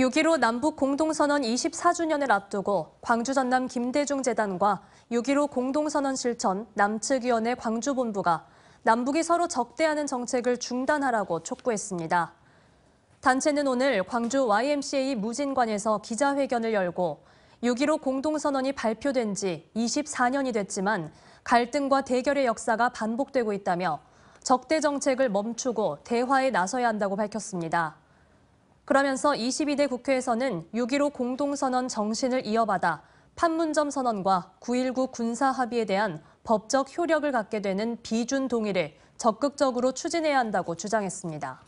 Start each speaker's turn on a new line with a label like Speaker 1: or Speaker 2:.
Speaker 1: 6.15 남북 공동선언 24주년을 앞두고 광주 전남 김대중 재단과 6.15 공동선언 실천 남측위원회 광주본부가 남북이 서로 적대하는 정책을 중단하라고 촉구했습니다. 단체는 오늘 광주 YMCA 무진관에서 기자회견을 열고 6.15 공동선언이 발표된 지 24년이 됐지만 갈등과 대결의 역사가 반복되고 있다며 적대 정책을 멈추고 대화에 나서야 한다고 밝혔습니다. 그러면서 22대 국회에서는 6.15 공동선언 정신을 이어받아 판문점 선언과 9.19 군사 합의에 대한 법적 효력을 갖게 되는 비준 동의를 적극적으로 추진해야 한다고 주장했습니다.